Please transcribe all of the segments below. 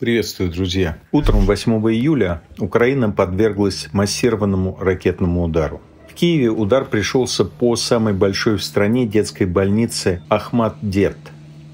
Приветствую, друзья. Утром 8 июля Украина подверглась массированному ракетному удару. В Киеве удар пришелся по самой большой в стране детской больнице Ахмат Дет.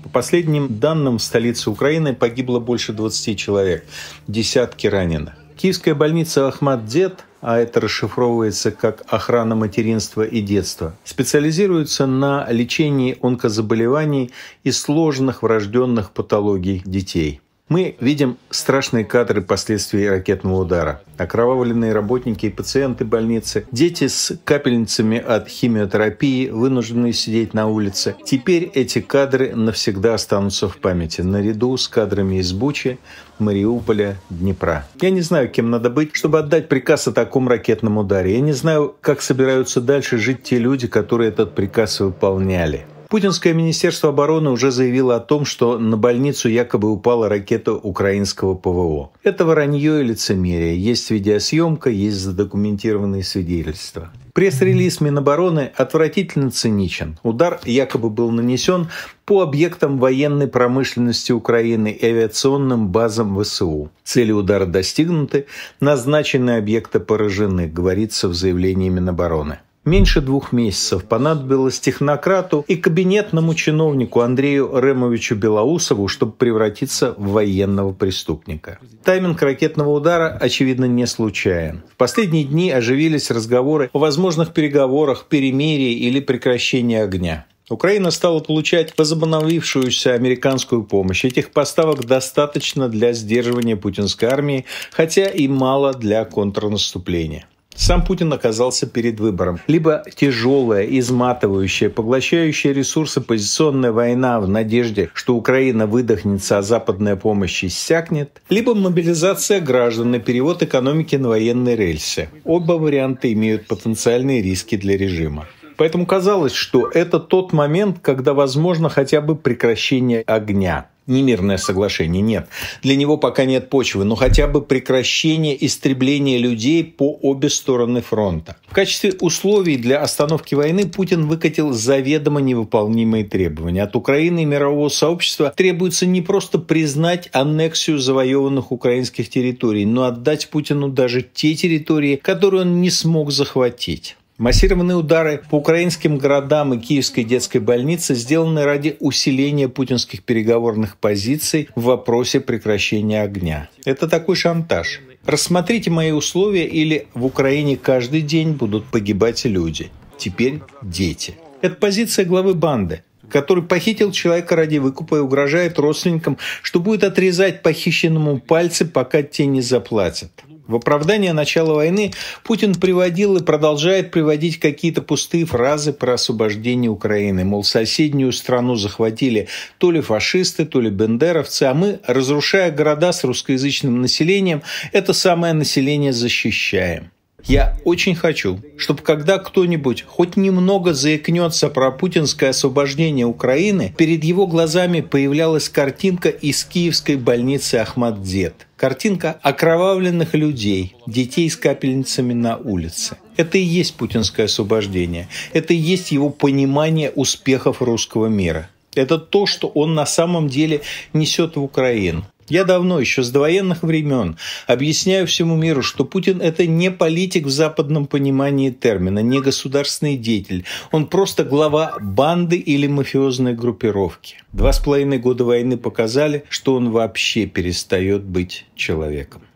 По последним данным, в столице Украины погибло больше 20 человек, десятки раненых. Киевская больница Ахмат Дет а это расшифровывается как охрана материнства и детства, специализируется на лечении онкозаболеваний и сложных врожденных патологий детей. Мы видим страшные кадры последствий ракетного удара. Окровавленные работники и пациенты больницы, дети с капельницами от химиотерапии, вынужденные сидеть на улице. Теперь эти кадры навсегда останутся в памяти, наряду с кадрами из Бучи, Мариуполя, Днепра. Я не знаю, кем надо быть, чтобы отдать приказ о таком ракетном ударе. Я не знаю, как собираются дальше жить те люди, которые этот приказ выполняли. Путинское министерство обороны уже заявило о том, что на больницу якобы упала ракета украинского ПВО. Это воронье и лицемерие. Есть видеосъемка, есть задокументированные свидетельства. Пресс-релиз Минобороны отвратительно циничен. Удар якобы был нанесен по объектам военной промышленности Украины и авиационным базам ВСУ. Цели удара достигнуты, назначенные объекты поражены, говорится в заявлении Минобороны. Меньше двух месяцев понадобилось технократу и кабинетному чиновнику Андрею Ремовичу Белоусову, чтобы превратиться в военного преступника. Тайминг ракетного удара, очевидно, не случайен. В последние дни оживились разговоры о возможных переговорах, перемирии или прекращении огня. Украина стала получать возобновившуюся американскую помощь. Этих поставок достаточно для сдерживания путинской армии, хотя и мало для контрнаступления. Сам Путин оказался перед выбором. Либо тяжелая, изматывающая, поглощающая ресурсы позиционная война в надежде, что Украина выдохнется, а западная помощь иссякнет, либо мобилизация граждан и перевод экономики на военные рельсы. Оба варианта имеют потенциальные риски для режима. Поэтому казалось, что это тот момент, когда возможно хотя бы прекращение огня не мирное соглашение, нет. Для него пока нет почвы, но хотя бы прекращение истребления людей по обе стороны фронта. В качестве условий для остановки войны Путин выкатил заведомо невыполнимые требования. От Украины и мирового сообщества требуется не просто признать аннексию завоеванных украинских территорий, но отдать Путину даже те территории, которые он не смог захватить. Массированные удары по украинским городам и Киевской детской больнице сделаны ради усиления путинских переговорных позиций в вопросе прекращения огня. Это такой шантаж. Рассмотрите мои условия, или в Украине каждый день будут погибать люди. Теперь дети. Это позиция главы банды который похитил человека ради выкупа и угрожает родственникам, что будет отрезать похищенному пальцы, пока те не заплатят. В оправдание начала войны Путин приводил и продолжает приводить какие-то пустые фразы про освобождение Украины. Мол, соседнюю страну захватили то ли фашисты, то ли бендеровцы, а мы, разрушая города с русскоязычным населением, это самое население защищаем. Я очень хочу, чтобы когда кто-нибудь хоть немного заикнется про путинское освобождение Украины, перед его глазами появлялась картинка из киевской больницы Ахмад Дед. Картинка окровавленных людей, детей с капельницами на улице. Это и есть путинское освобождение. Это и есть его понимание успехов русского мира. Это то, что он на самом деле несет в Украину. Я давно, еще с довоенных времен, объясняю всему миру, что Путин – это не политик в западном понимании термина, не государственный деятель. Он просто глава банды или мафиозной группировки. Два с половиной года войны показали, что он вообще перестает быть человеком.